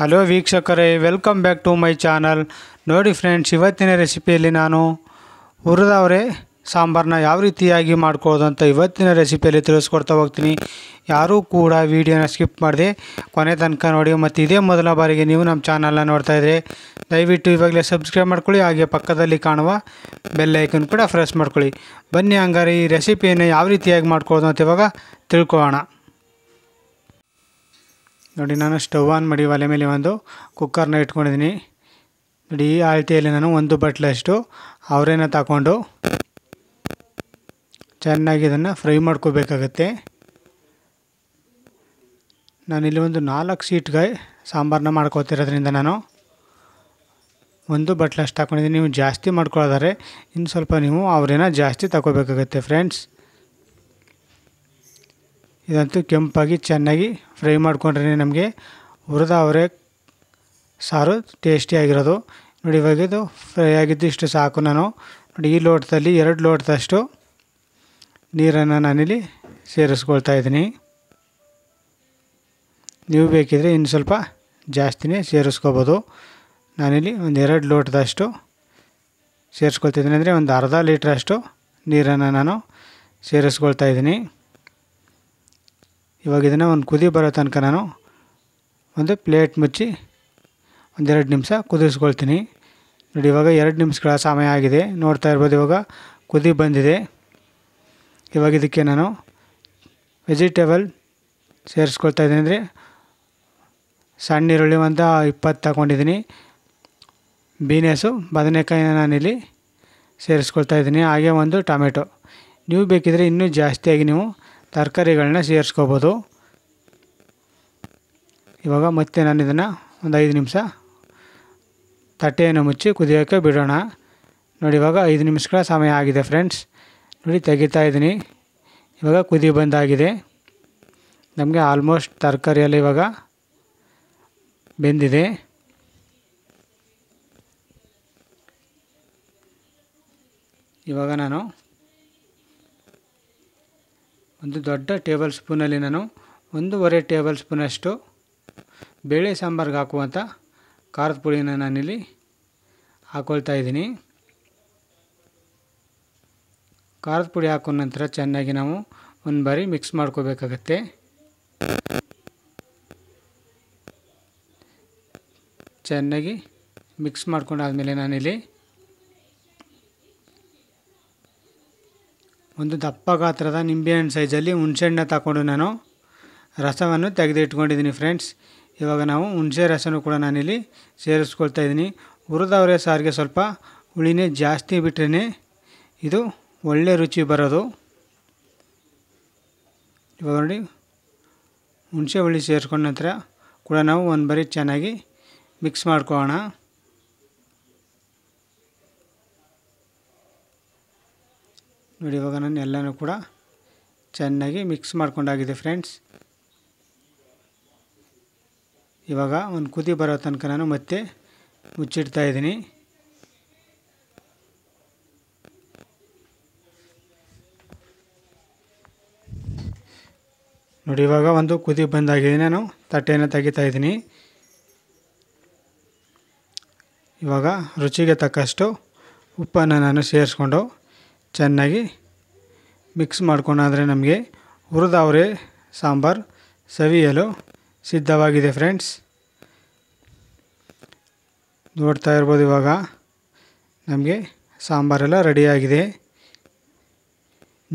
hello ವೀಕ್ಷಕರೇ welcome back to my channel ನೋಡಿ friends ಇವತ್ತಿನ ರೆಸಿಪಿಯಲ್ಲಿ ನಾನು ಹುರಿದವರೆ ಸಾಂಬಾರನ್ನ ಯಾವ ರೀತಿಯಾಗಿ ಮಾಡ್ಕೊಳ್ಳೋದು ಅಂತ ಇವತ್ತಿನ ರೆಸಿಪಿಯಲ್ಲಿ ತಿಳಿಸ್ಕೊಡ್ತಾ ಹೋಗ್ತೀನಿ ಯಾರೂ ಕೂಡ ವೀಡಿಯೋನ ಸ್ಕಿಪ್ ಮಾಡಿದೆ ಕೊನೆ ತನಕ ನೋಡಿ ಮತ್ತು ಇದೇ ಮೊದಲ ಬಾರಿಗೆ ನೀವು ನಮ್ಮ ಚಾನಲ್ನ ನೋಡ್ತಾ ಇದ್ದರೆ ದಯವಿಟ್ಟು ಇವಾಗಲೇ ಸಬ್ಸ್ಕ್ರೈಬ್ ಮಾಡ್ಕೊಳ್ಳಿ ಹಾಗೆ ಪಕ್ಕದಲ್ಲಿ ಕಾಣುವ ಬೆಲ್ ಐಕನ್ ಕೂಡ ಪ್ರೆಸ್ ಮಾಡ್ಕೊಳ್ಳಿ ಬನ್ನಿ ಹಂಗಾರೆ ಈ ರೆಸಿಪಿಯನ್ನು ಯಾವ ರೀತಿಯಾಗಿ ಮಾಡ್ಕೊಳ್ಳೋದು ಅಂತ ಇವಾಗ ತಿಳ್ಕೊಳ್ಳೋಣ ನೋಡಿ ನಾನು ಸ್ಟವ್ ಆನ್ ಮಾಡಿ ಒಲೆ ಮೇಲೆ ಒಂದು ಕುಕ್ಕರ್ನ ಇಟ್ಕೊಂಡಿದ್ದೀನಿ ನೋಡಿ ಈ ಆಳ್ತಿಯಲ್ಲಿ ನಾನು ಒಂದು ಬಟ್ಲಷ್ಟು ಅವರೇನ ತಗೊಂಡು ಚೆನ್ನಾಗಿ ಇದನ್ನು ಫ್ರೈ ಮಾಡ್ಕೋಬೇಕಾಗತ್ತೆ ನಾನಿಲ್ಲಿ ಒಂದು ನಾಲ್ಕು ಸೀಟ್ಗೆ ಸಾಂಬಾರನ್ನ ಮಾಡ್ಕೋತಿರೋದ್ರಿಂದ ನಾನು ಒಂದು ಬಟ್ಲಷ್ಟು ತಗೊಂಡಿದ್ದೀನಿ ನೀವು ಜಾಸ್ತಿ ಮಾಡ್ಕೊಳ್ಳೋದಾರೆ ಇನ್ನು ಸ್ವಲ್ಪ ನೀವು ಅವರೇನ ಜಾಸ್ತಿ ತಗೋಬೇಕಾಗತ್ತೆ ಫ್ರೆಂಡ್ಸ್ ಇದಂತೂ ಕೆಂಪಾಗಿ ಚೆನ್ನಾಗಿ ಫ್ರೈ ಮಾಡಿಕೊಂಡ್ರೆ ನಮಗೆ ಹುರಿದ ಅವರೆ ಸಾರು ಟೇಸ್ಟಿಯಾಗಿರೋದು ನೋಡಿ ಇವಾಗ ಇದು ಫ್ರೈ ಆಗಿದ್ದು ಇಷ್ಟು ಸಾಕು ನಾನು ನೋಡಿ ಈ ಲೋಟದಲ್ಲಿ ಎರಡು ಲೋಟದಷ್ಟು ನೀರನ್ನು ನಾನಿಲ್ಲಿ ಸೇರಿಸ್ಕೊಳ್ತಾ ಇದ್ದೀನಿ ನೀವು ಬೇಕಿದ್ರೆ ಇನ್ನು ಸ್ವಲ್ಪ ಜಾಸ್ತಿನೇ ಸೇರಿಸ್ಕೋಬೋದು ನಾನಿಲ್ಲಿ ಒಂದು ಎರಡು ಲೋಟದಷ್ಟು ಸೇರಿಸ್ಕೊಳ್ತಿದ್ದೀನಿ ಅಂದರೆ ಒಂದು ಅರ್ಧ ಲೀಟ್ರಷ್ಟು ನೀರನ್ನು ನಾನು ಸೇರಿಸ್ಕೊಳ್ತಾ ಇದ್ದೀನಿ ಇವಾಗ ಇದನ್ನು ಒಂದು ಕುದಿ ಬರೋ ತನಕ ನಾನು ಒಂದು ಪ್ಲೇಟ್ ಮುಚ್ಚಿ ಒಂದೆರಡು ನಿಮಿಷ ಕುದಿಸ್ಕೊಳ್ತೀನಿ ನೋಡಿ ಇವಾಗ ಎರಡು ನಿಮಿಷಗಳ ಸಮಯ ಆಗಿದೆ ನೋಡ್ತಾ ಇರ್ಬೋದು ಇವಾಗ ಕುದಿ ಬಂದಿದೆ ಇವಾಗ ಇದಕ್ಕೆ ನಾನು ವೆಜಿಟೇಬಲ್ ಸೇರಿಸ್ಕೊಳ್ತಾ ಇದ್ದೀನಿ ಅಂದರೆ ಸಣ್ಣ ಈರುಳ್ಳಿ ಒಂದು ಇಪ್ಪತ್ತು ತಗೊಂಡಿದ್ದೀನಿ ಬೀನೆಸು ಬದನೆಕಾಯಿನ ನಾನಿಲ್ಲಿ ಸೇರಿಸ್ಕೊಳ್ತಾ ಇದ್ದೀನಿ ಹಾಗೆ ಒಂದು ಟೊಮೆಟೊ ನೀವು ಬೇಕಿದ್ದರೆ ಇನ್ನೂ ಜಾಸ್ತಿಯಾಗಿ ನೀವು ತರಕಾರಿಗಳನ್ನ ಸೇರಿಸ್ಕೋಬೋದು ಇವಾಗ ಮತ್ತೆ ನಾನು ಇದನ್ನು ಒಂದು ಐದು ನಿಮಿಷ ತಟ್ಟೆಯನ್ನು ಮುಚ್ಚಿ ಕುದಿಯೋಕ್ಕೆ ಬಿಡೋಣ ನೋಡಿ ಇವಾಗ ಐದು ನಿಮಿಷಗಳ ಸಮಯ ಆಗಿದೆ ಫ್ರೆಂಡ್ಸ್ ನೋಡಿ ತೆಗಿತಾ ಇದ್ದೀನಿ ಇವಾಗ ಕುದಿ ಬಂದಾಗಿದೆ ನಮಗೆ ಆಲ್ಮೋಸ್ಟ್ ತರಕಾರಿಯೆಲ್ಲ ಇವಾಗ ಬೆಂದಿದೆ ಇವಾಗ ನಾನು ಒಂದು ದೊಡ್ಡ ಟೇಬಲ್ ಸ್ಪೂನಲ್ಲಿ ನಾನು ಒಂದೂವರೆ ಟೇಬಲ್ ಸ್ಪೂನಷ್ಟು ಬೇಳೆ ಸಾಂಬಾರ್ಗೆ ಹಾಕುವಂಥ ಖಾರದ ಪುಡಿನ ನಾನಿಲ್ಲಿ ಹಾಕೊಳ್ತಾ ಇದ್ದೀನಿ ಖಾರದ ಪುಡಿ ಹಾಕೋ ನಂತರ ಚೆನ್ನಾಗಿ ನಾವು ಒಂದು ಬಾರಿ ಮಿಕ್ಸ್ ಮಾಡ್ಕೋಬೇಕಾಗತ್ತೆ ಚೆನ್ನಾಗಿ ಮಿಕ್ಸ್ ಮಾಡ್ಕೊಂಡಾದ್ಮೇಲೆ ನಾನಿಲ್ಲಿ ಒಂದು ದಪ್ಪ ಗಾತ್ರದ ನಿಂಬೆಹಣ್ಣು ಸೈಜಲ್ಲಿ ಹುಣಸೆಹಣ್ಣೆ ತಗೊಂಡು ನಾನು ರಸವನ್ನು ತೆಗೆದಿಟ್ಕೊಂಡಿದ್ದೀನಿ ಫ್ರೆಂಡ್ಸ್ ಇವಾಗ ನಾವು ಹುಣಸೆ ರಸನೂ ಕೂಡ ನಾನಿಲ್ಲಿ ಸೇರಿಸ್ಕೊಳ್ತಾ ಇದ್ದೀನಿ ಹುರಿದವರೆ ಸಾರಿಗೆ ಸ್ವಲ್ಪ ಹುಳಿನೇ ಜಾಸ್ತಿ ಬಿಟ್ರೇ ಇದು ಒಳ್ಳೆ ರುಚಿ ಬರೋದು ಇವಾಗ ನೋಡಿ ಹುಣಸೆ ಹುಳಿ ಸೇರಿಸ್ಕೊಂಡ ನಂತರ ಕೂಡ ನಾವು ಒಂದು ಬರೀ ಚೆನ್ನಾಗಿ ಮಿಕ್ಸ್ ಮಾಡ್ಕೊಳ್ಳೋಣ ನೋಡಿ ಇವಾಗ ನಾನು ಎಲ್ಲನೂ ಕೂಡ ಚೆನ್ನಾಗಿ ಮಿಕ್ಸ್ ಮಾಡ್ಕೊಂಡಾಗಿದೆ ಫ್ರೆಂಡ್ಸ್ ಇವಾಗ ಒಂದು ಕುದಿ ಬರೋ ತನಕ ನಾನು ಮತ್ತೆ ಮುಚ್ಚಿಡ್ತಾ ಇದ್ದೀನಿ ನೋಡಿ ಇವಾಗ ಒಂದು ಕುದಿ ಬಂದಾಗಿದೆ ನಾನು ತಟ್ಟೆಯನ್ನು ತೆಗಿತಾ ಇದ್ದೀನಿ ಇವಾಗ ರುಚಿಗೆ ತಕ್ಕಷ್ಟು ಉಪ್ಪನ್ನು ನಾನು ಸೇರಿಸ್ಕೊಂಡು ಚೆನ್ನಾಗಿ ಮಿಕ್ಸ್ ಮಾಡ್ಕೊಂಡಾದರೆ ನಮಗೆ ಹುರಿದವರೆ ಸಾಂಬಾರು ಸವಿಯಲು ಸಿದ್ಧವಾಗಿದೆ ಫ್ರೆಂಡ್ಸ್ ನೋಡ್ತಾ ಇರ್ಬೋದು ಇವಾಗ ನಮಗೆ ಸಾಂಬಾರೆಲ್ಲ ರೆಡಿಯಾಗಿದೆ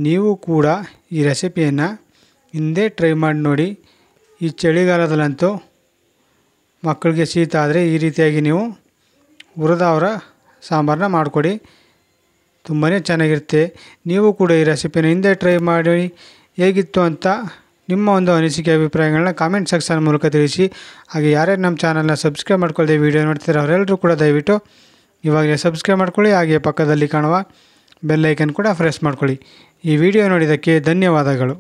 ನೀವು ಕೂಡ ಈ ರೆಸಿಪಿಯನ್ನು ಹಿಂದೆ ಟ್ರೈ ಮಾಡಿ ನೋಡಿ ಈ ಚಳಿಗಾಲದಲ್ಲಂತೂ ಮಕ್ಕಳಿಗೆ ಶೀತ ಆದರೆ ಈ ರೀತಿಯಾಗಿ ನೀವು ಹುರಿದವರ ಸಾಂಬಾರನ್ನ ಮಾಡಿಕೊಡಿ ತುಂಬಾ ಚೆನ್ನಾಗಿರುತ್ತೆ ನೀವು ಕೂಡ ಈ ರೆಸಿಪಿನ ಹಿಂದೆ ಟ್ರೈ ಮಾಡಿ ಹೇಗಿತ್ತು ಅಂತ ನಿಮ್ಮ ಒಂದು ಅನಿಸಿಕೆ ಅಭಿಪ್ರಾಯಗಳನ್ನ ಕಾಮೆಂಟ್ ಸೆಕ್ಷನ್ ಮೂಲಕ ತಿಳಿಸಿ ಹಾಗೆ ಯಾರ್ಯಾರು ನಮ್ಮ ಚಾನಲ್ನ ಸಬ್ಸ್ಕ್ರೈಬ್ ಮಾಡ್ಕೊಳ್ಳದೆ ವೀಡಿಯೋ ನೋಡ್ತಿದ್ದಾರೆ ಅವರೆಲ್ಲರೂ ಕೂಡ ದಯವಿಟ್ಟು ಇವಾಗಲೇ ಸಬ್ಸ್ಕ್ರೈಬ್ ಮಾಡ್ಕೊಳ್ಳಿ ಹಾಗೆ ಪಕ್ಕದಲ್ಲಿ ಕಾಣುವ ಬೆಲ್ಲೈಕನ್ ಕೂಡ ಪ್ರೆಸ್ ಮಾಡ್ಕೊಳ್ಳಿ ಈ ವಿಡಿಯೋ ನೋಡಿದ್ದಕ್ಕೆ ಧನ್ಯವಾದಗಳು